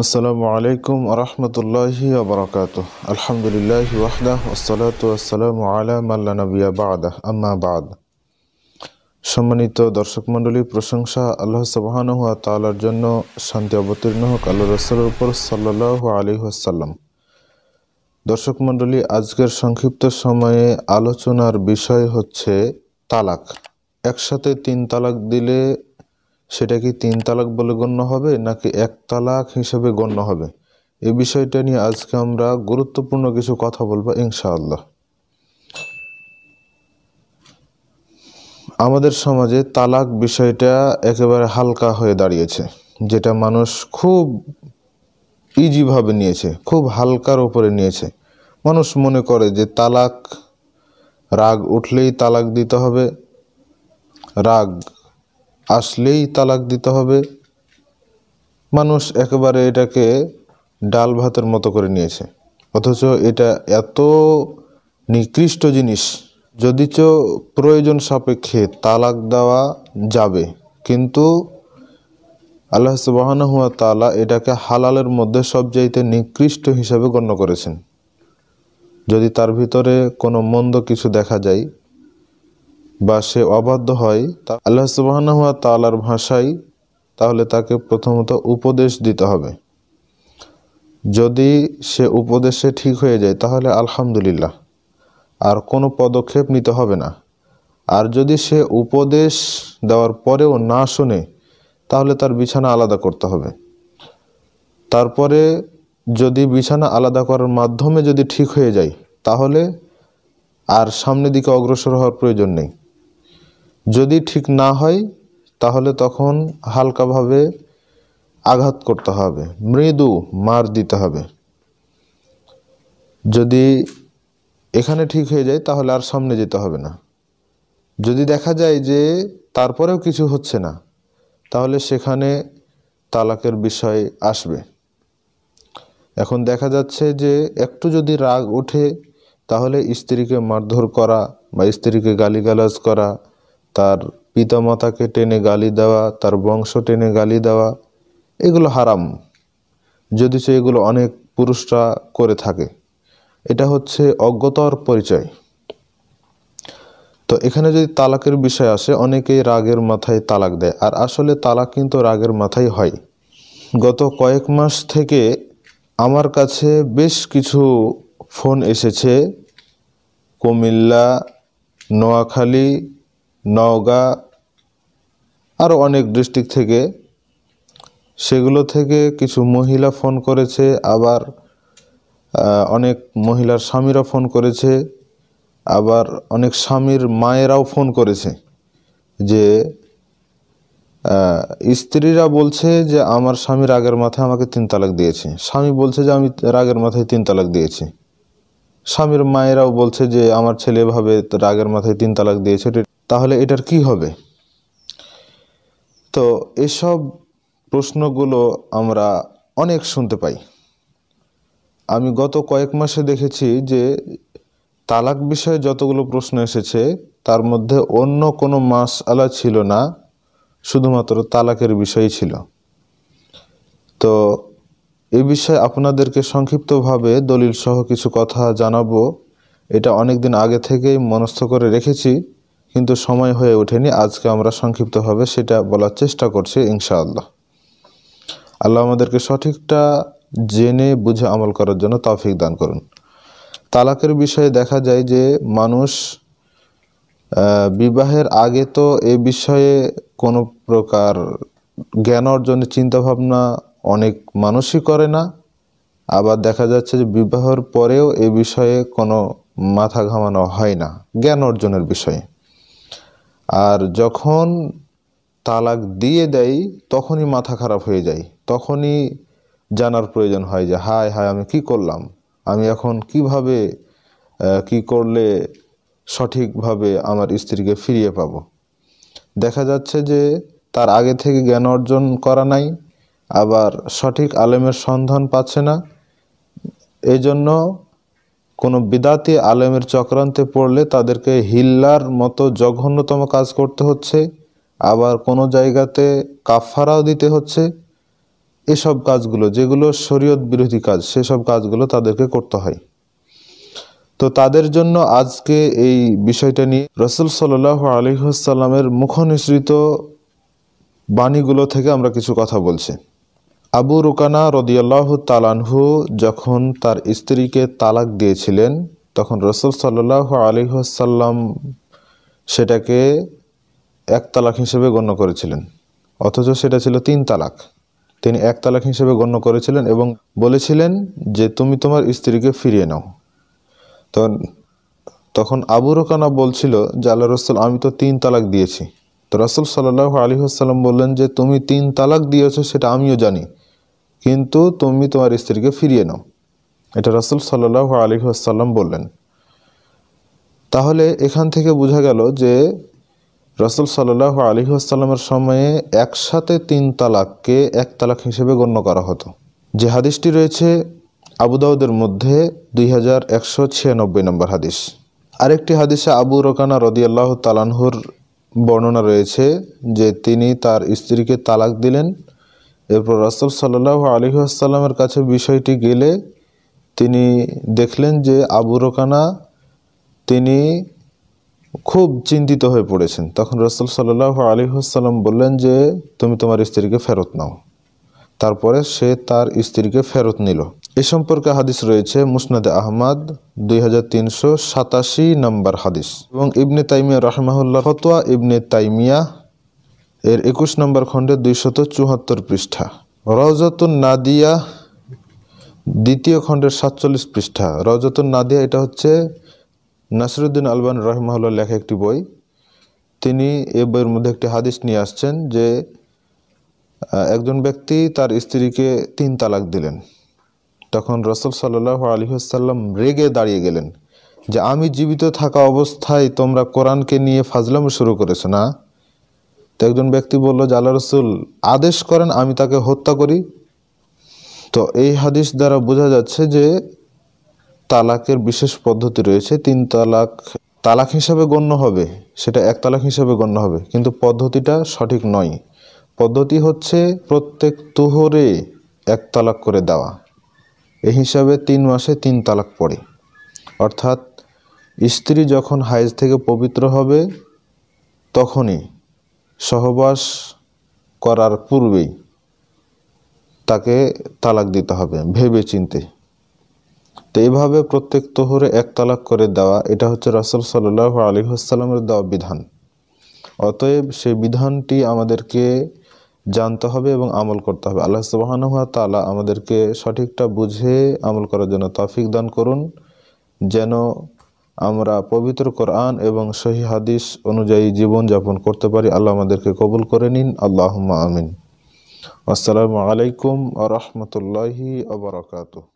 আসসালামু আলাইকুম রহমতুল্লাহি আবরকাত আলহামদুলিল্লাহ ওয়াহদাহ ওসালাতাম আলামাল্লা নবিয়া বাদ আম্মা বাদ সম্মানিত দর্শক মণ্ডলী প্রশংসা আল্লাহ সুবাহানুয়া তালার জন্য শান্তি অবতীর্ণ হোক আল্লাহ রসলের উপর সাল্লাহ আলী আসাল্লাম দর্শক মণ্ডলী আজকের সংক্ষিপ্ত সময়ে আলোচনার বিষয় হচ্ছে তালাক একসাথে তিন তালাক দিলে সেটা কি তিন তালাক বলে গণ্য হবে নাকি এক তালাক হিসেবে গণ্য হবে এ বিষয়টা নিয়ে আজকে আমরা গুরুত্বপূর্ণ কিছু কথা বলবো ইনশাআল্লাহ আমাদের সমাজে তালাক বিষয়টা একেবারে হালকা হয়ে দাঁড়িয়েছে যেটা মানুষ খুব ইজিভাবে নিয়েছে খুব হালকার ওপরে নিয়েছে মানুষ মনে করে যে তালাক রাগ উঠলেই তালাক দিতে হবে রাগ আসলেই তালাক দিতে হবে মানুষ একেবারে এটাকে ডাল ভাতের মতো করে নিয়েছে অথচ এটা এত নিকৃষ্ট জিনিস যদি চ প্রয়োজন সাপেক্ষে তালাক দেওয়া যাবে কিন্তু আল্লাহ হুয়া তালা এটাকে হালালের মধ্যে সবচাইতে নিকৃষ্ট হিসাবে গণ্য করেছেন যদি তার ভিতরে কোনো মন্দ কিছু দেখা যায় বা সে অবাধ্য হয় তা আল্লাহ সুবাহানহুয়া তালার ভাষায় তাহলে তাকে প্রথমত উপদেশ দিতে হবে যদি সে উপদেশে ঠিক হয়ে যায় তাহলে আলহামদুলিল্লাহ আর কোনো পদক্ষেপ নিতে হবে না আর যদি সে উপদেশ দেওয়ার পরেও না শোনে তাহলে তার বিছানা আলাদা করতে হবে তারপরে যদি বিছানা আলাদা করার মাধ্যমে যদি ঠিক হয়ে যায় তাহলে আর সামনের দিকে অগ্রসর হওয়ার প্রয়োজন নেই যদি ঠিক না হয় তাহলে তখন হালকাভাবে আঘাত করতে হবে মৃদু মার দিতে হবে যদি এখানে ঠিক হয়ে যায় তাহলে আর সামনে যেতে হবে না যদি দেখা যায় যে তারপরেও কিছু হচ্ছে না তাহলে সেখানে তালাকের বিষয় আসবে এখন দেখা যাচ্ছে যে একটু যদি রাগ ওঠে তাহলে স্ত্রীকে মারধর করা বা স্ত্রীকে গালিগালাজ করা তার পিতামাতাকে টেনে গালি দেওয়া তার বংশ টেনে গালি দেওয়া এগুলো হারাম যদি সে এগুলো অনেক পুরুষরা করে থাকে এটা হচ্ছে অজ্ঞতার পরিচয় তো এখানে যদি তালাকের বিষয় আসে অনেকেই রাগের মাথায় তালাক দেয় আর আসলে তালাক কিন্তু রাগের মাথায় হয় গত কয়েক মাস থেকে আমার কাছে বেশ কিছু ফোন এসেছে কুমিল্লা নোয়াখালী নওগাঁ আরও অনেক ডিস্ট্রিক্ট থেকে সেগুলো থেকে কিছু মহিলা ফোন করেছে আবার অনেক মহিলার স্বামীরা ফোন করেছে আবার অনেক স্বামীর মায়েরাও ফোন করেছে যে স্ত্রীরা বলছে যে আমার স্বামী রাগের মাথায় আমাকে তিন তালাক দিয়েছে স্বামী বলছে যে আমি রাগের মাথায় তিন তালাক দিয়েছি স্বামীর মায়েরাও বলছে যে আমার ছেলে এভাবে রাগের মাথায় তিন তালাক দিয়েছে তাহলে এটার কি হবে তো এসব প্রশ্নগুলো আমরা অনেক শুনতে পাই আমি গত কয়েক মাসে দেখেছি যে তালাক বিষয়ে যতগুলো প্রশ্ন এসেছে তার মধ্যে অন্য কোনো মাস আলা ছিল না শুধুমাত্র তালাকের বিষয় ছিল তো এ বিষয়ে আপনাদেরকে সংক্ষিপ্তভাবে দলিল সহ কিছু কথা জানাবো এটা অনেক দিন আগে থেকেই মনস্থ করে রেখেছি কিন্তু সময় হয়ে ওঠেনি আজকে আমরা সংক্ষিপ্তভাবে সেটা বলার চেষ্টা করছি ইনশাআল্লাহ আল্লাহ আমাদেরকে সঠিকটা জেনে বুঝে আমল করার জন্য তৌফিক দান করুন তালাকের বিষয়ে দেখা যায় যে মানুষ বিবাহের আগে তো এ বিষয়ে কোনো প্রকার জ্ঞান অর্জনের চিন্তাভাবনা অনেক মানুষই করে না আবার দেখা যাচ্ছে যে বিবাহের পরেও এ বিষয়ে কোনো মাথা ঘামানো হয় না জ্ঞান অর্জনের বিষয়ে আর যখন তালাক দিয়ে দেয় তখনই মাথা খারাপ হয়ে যায় তখনই জানার প্রয়োজন হয় যে হায় হায় আমি কি করলাম আমি এখন কিভাবে কি করলে সঠিকভাবে আমার স্ত্রীকে ফিরিয়ে পাব দেখা যাচ্ছে যে তার আগে থেকে জ্ঞান অর্জন করা নাই আবার সঠিক আলেমের সন্ধান পাচ্ছে না এজন্য কোনো বিদাতি আলেমের চক্রান্তে পড়লে তাদেরকে হিল্লার মতো জঘন্যতম কাজ করতে হচ্ছে আবার কোনো জায়গাতে কাফারাও দিতে হচ্ছে এসব কাজগুলো যেগুলো শরীয়ত বিরোধী কাজ সেসব কাজগুলো তাদেরকে করতে হয় তো তাদের জন্য আজকে এই বিষয়টা নিয়ে রসুল সাল্লাহ আলহিহাসাল্লামের মুখনিসৃত বাণীগুলো থেকে আমরা কিছু কথা বলছি আবু রুকানা রদিয়াল্লাহ তালানহু যখন তার স্ত্রীকে তালাক দিয়েছিলেন তখন রসুল সাল্লাহ আলিহাসাল্লাম সেটাকে এক তালাক হিসেবে গণ্য করেছিলেন অথচ সেটা ছিল তিন তালাক তিনি এক তালাক হিসেবে গণ্য করেছিলেন এবং বলেছিলেন যে তুমি তোমার স্ত্রীকে ফিরিয়ে নাও তখন তখন আবু রোকানা বলছিল যে আল্লাহ রসুল আমি তো তিন তালাক দিয়েছি তো রসুল সাল্লাহ আলী হাসাল্লাম বললেন যে তুমি তিন তালাক দিয়েছ সেটা আমিও জানি কিন্তু তুমি তোমার স্ত্রীকে ফিরিয়ে নাও এটা রাসুল সাল্লাহ আলী আসাল্লাম বললেন তাহলে এখান থেকে বোঝা গেল যে রসুল সাল্লাহ আলী আসাল্লামের সময়ে একসাথে তিন তালাককে এক তালাক হিসেবে গণ্য করা হতো যে হাদিসটি রয়েছে আবুদাউদের মধ্যে দুই হাজার একশো ছিয়ানব্বই নম্বর হাদিস আরেকটি হাদিসে আবু রকানা রদিয়াল্লাহ তালানহুর বর্ণনা রয়েছে যে তিনি তার স্ত্রীকে তালাক দিলেন এরপর রাসুল সাল্লাহ আলী আসসালামের কাছে বিষয়টি গেলে তিনি দেখলেন যে আবু রোকানা তিনি খুব চিন্তিত হয়ে পড়েছেন তখন রসুল সাল্লাহ আলী আসসালাম বললেন যে তুমি তোমার স্ত্রীকে ফেরত নাও তারপরে সে তার স্ত্রীকে ফেরত নিল এ সম্পর্কে হাদিস রয়েছে মুসনাদে আহমদ দুই হাজার তিনশো সাতাশি নম্বর হাদিস এবং ইবনে তাইমিয়া রহমাহুল্লাহ ফতোয়া ইবনে তাইমিয়া এর একুশ নম্বর খণ্ডে দুইশত চুহাত্তর পৃষ্ঠা রজতুন নাদিয়া দ্বিতীয় খণ্ডের সাতচল্লিশ পৃষ্ঠা রজতুন নাদিয়া এটা হচ্ছে নাসিরুদ্দিন আলবান রহমাহুল্লাহ লেখা একটি বই তিনি এ বইয়ের মধ্যে একটি হাদিস নিয়ে আসছেন যে একজন ব্যক্তি তার স্ত্রীকে তিন তালাক দিলেন তখন রসুল সাল্লাহ আলহিহাসাল্লাম রেগে দাঁড়িয়ে গেলেন যে আমি জীবিত থাকা অবস্থায় তোমরা কোরআনকে নিয়ে ফাজলামো শুরু করেছো না তো একজন ব্যক্তি বলল যে আল্লাহ রসুল আদেশ করেন আমি তাকে হত্যা করি তো এই হাদিস দ্বারা বোঝা যাচ্ছে যে তালাকের বিশেষ পদ্ধতি রয়েছে তিন তালাক তালাক হিসাবে গণ্য হবে সেটা এক তালাক হিসাবে গণ্য হবে কিন্তু পদ্ধতিটা সঠিক নয় পদ্ধতি হচ্ছে প্রত্যেক তোহরে এক তালাক করে দেওয়া এই হিসাবে তিন মাসে তিন তালাক পড়ে অর্থাৎ স্ত্রী যখন হাইজ থেকে পবিত্র হবে তখনই সহবাস করার পূর্বেই তাকে তালাক দিতে হবে ভেবে চিনতে তো এইভাবে প্রত্যেক তোহরে এক তালাক করে দেওয়া এটা হচ্ছে রাসুল সাল্লাহ আলী আসসালামের দেওয়া বিধান অতএব সেই বিধানটি আমাদেরকে জানতে হবে এবং আমল করতে হবে আল্লাহ সুবাহানুয়া তালা আমাদেরকে সঠিকটা বুঝে আমল করার জন্য তফিক দান করুন যেন আমরা পবিত্র কোরআন এবং সহি হাদিস অনুযায়ী জীবন যাপন করতে পারি আল্লাহ আমাদেরকে কবুল করে নিন আল্লাহ আমিন আসসালামু আলাইকুম আ রহমতুল্লাহি আবরাকাতু